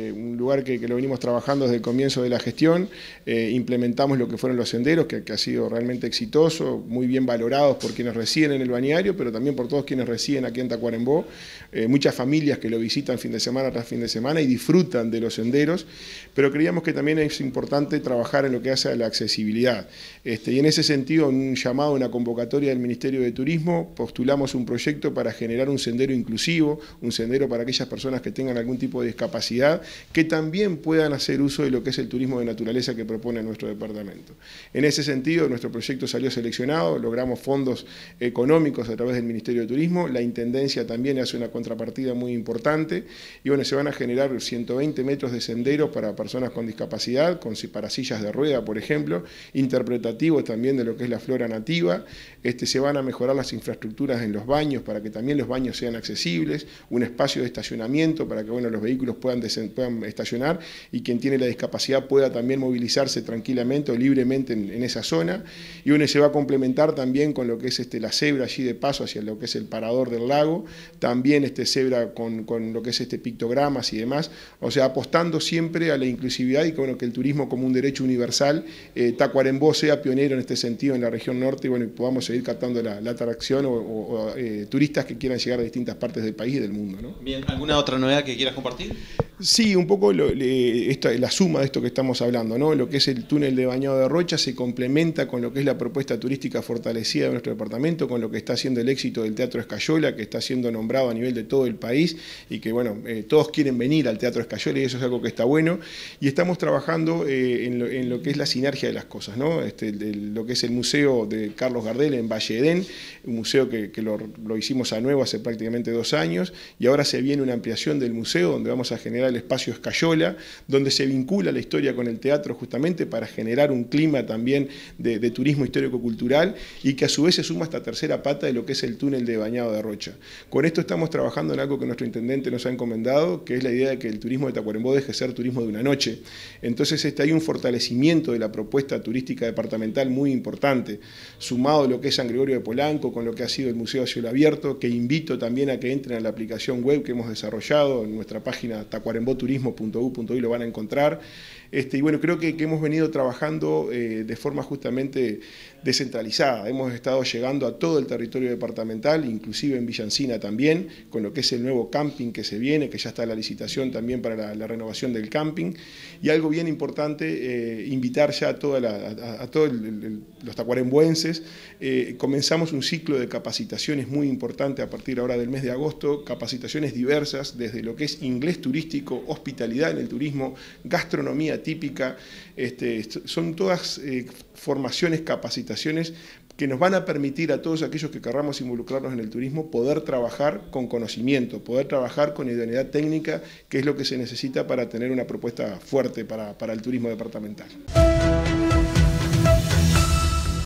Eh, un lugar que, lo venimos trabajando desde el comienzo de la gestión. Eh, implementamos lo que fueron los senderos, que, ha sido realmente exitoso, muy bien valorados por quienes residen en el bañario... pero también por todos quienes residen aquí en Tacuarembó. Eh, muchas familias que lo visitan fin de semana tras fin de semana y disfrutan de los senderos, pero creíamos que también es importante trabajar en lo que hace a la accesibilidad. Este, y en ese sentido, en un llamado, una convocatoria del Ministerio de Turismo, postulamos un proyecto para generar un sendero inclusivo, un sendero para aquellas personas que tengan algún tipo de discapacidad que también puedan hacer uso de lo que es el turismo de naturaleza que propone nuestro departamento. En ese sentido, nuestro proyecto salió seleccionado, logramos fondos económicos a través del Ministerio de Turismo, la Intendencia también hace una contrapartida muy importante y bueno, se van a generar 120 metros de sendero para personas con discapacidad, con, para sillas de rueda, por ejemplo, interpretativos también de lo que es la flora nativa, este, se van a mejorar las infraestructuras en los baños para que también los baños sean accesibles, un espacio de estacionamiento para que bueno, los vehículos puedan descender puedan estacionar y quien tiene la discapacidad pueda también movilizarse tranquilamente o libremente en, esa zona. Y uno se va a complementar también con lo que es este, la cebra allí de paso hacia lo que es el parador del lago, también este cebra con, lo que es este pictogramas y demás, o sea, apostando siempre a la inclusividad y que, bueno, que el turismo como un derecho universal, eh, Tacuarembó sea pionero en este sentido en la región norte y bueno, y podamos seguir captando la, atracción o, eh, turistas que quieran llegar a distintas partes del país y del mundo. Bien, ¿alguna otra novedad que quieras compartir? Sí, un poco lo, la suma de esto que estamos hablando, ¿no? Lo que es el túnel de Bañado de Rocha se complementa con lo que es la propuesta turística fortalecida de nuestro departamento, con lo que está haciendo el éxito del Teatro Escayola, que está siendo nombrado a nivel de todo el país y que, bueno, eh, todos quieren venir al Teatro Escayola y eso es algo que está bueno. Y estamos trabajando eh, en, lo, que es la sinergia de las cosas, ¿no? Este, lo que es el Museo de Carlos Gardel en Valle Edén, un museo que, lo, lo hicimos a nuevo hace prácticamente dos años y ahora se viene una ampliación del museo donde vamos a generar el espacio Escayola, donde se vincula la historia con el teatro justamente para generar un clima también de, turismo histórico-cultural y que a su vez se suma esta tercera pata de lo que es el túnel de Bañado de Rocha. Con esto estamos trabajando en algo que nuestro intendente nos ha encomendado, que es la idea de que el turismo de Tacuarembó deje de ser turismo de una noche. Entonces este, hay un fortalecimiento de la propuesta turística departamental muy importante, sumado a lo que es San Gregorio de Polanco, con lo que ha sido el Museo Cielo Abierto, que invito también a que entren a la aplicación web que hemos desarrollado en nuestra página Tacuarembó en lo van a encontrar. Este, y bueno, creo que, hemos venido trabajando eh, de forma justamente descentralizada. Hemos estado llegando a todo el territorio departamental, inclusive en Villancina también, con lo que es el nuevo camping que se viene, que ya está la licitación también para la, renovación del camping. Y algo bien importante, eh, invitar ya a, todos los tacuarembuenses. Eh, comenzamos un ciclo de capacitaciones muy importante a partir ahora del mes de agosto, capacitaciones diversas, desde lo que es inglés turístico, hospitalidad en el turismo, gastronomía típica, este, son todas eh, formaciones, capacitaciones que nos van a permitir a todos aquellos que querramos involucrarnos en el turismo poder trabajar con conocimiento, poder trabajar con idoneidad técnica, que es lo que se necesita para tener una propuesta fuerte para el turismo departamental.